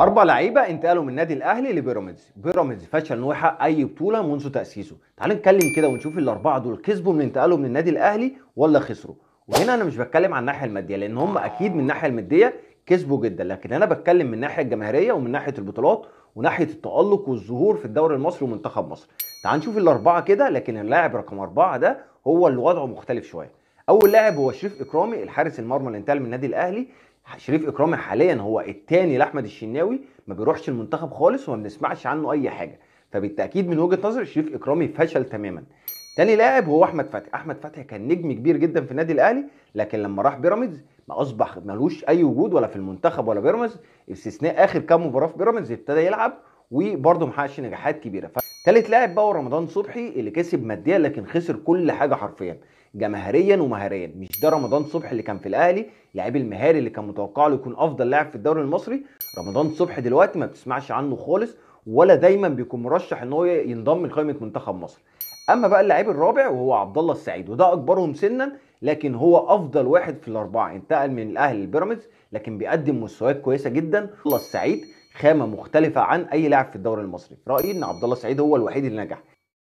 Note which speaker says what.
Speaker 1: اربع لعيبه انتقلوا من النادي الاهلي لبيراميدز بيراميدز فشل انه اي بطوله منذ تاسيسه تعال نتكلم كده ونشوف الاربعه دول كسبوا من انتقالهم من النادي الاهلي ولا خسروا وهنا انا مش بتكلم عن الناحيه الماديه لان هم اكيد من الناحيه الماديه كسبوا جدا لكن انا بتكلم من الناحيه الجماهيريه ومن ناحيه البطولات وناحيه التالق والظهور في الدوري المصري ومنتخب مصر تعال نشوف الاربعه كده لكن اللاعب رقم اربعه ده هو اللي وضعه مختلف شويه اول لاعب هو شريف اكرامي الحارس المرمى اللي انتقل من النادي الاهلي شريف اكرامي حاليا هو الثاني لاحمد الشناوي ما بيروحش المنتخب خالص وما بنسمعش عنه اي حاجه فبالتاكيد من وجهه نظر شريف اكرامي فشل تماما تاني لاعب هو احمد فتحي احمد فتحي كان نجم كبير جدا في النادي الاهلي لكن لما راح بيراميدز ما اصبح ملوش اي وجود ولا في المنتخب ولا بيراميدز استثناء اخر كام مباراه في بيراميدز ابتدى يلعب وبرده محققش نجاحات كبيره ثالث لاعب بقى هو رمضان صبحي اللي كسب ماديا لكن خسر كل حاجه حرفيا جماهيريا ومهاريا مش ده رمضان صبحي اللي كان في الاهلي اللاعب المهاري اللي كان متوقع له يكون افضل لاعب في الدوري المصري رمضان صبحي دلوقتي ما بتسمعش عنه خالص ولا دايما بيكون مرشح ان هو ينضم لقائمه منتخب مصر اما بقى اللاعب الرابع وهو عبد الله السعيد وده اكبرهم سنا لكن هو افضل واحد في الاربعه انتقل من الاهلي لبيراميدز لكن بيقدم مستويات كويسه جدا الله السعيد خامه مختلفه عن اي لاعب في الدوري المصري رايي ان عبد الله السعيد هو الوحيد اللي نجح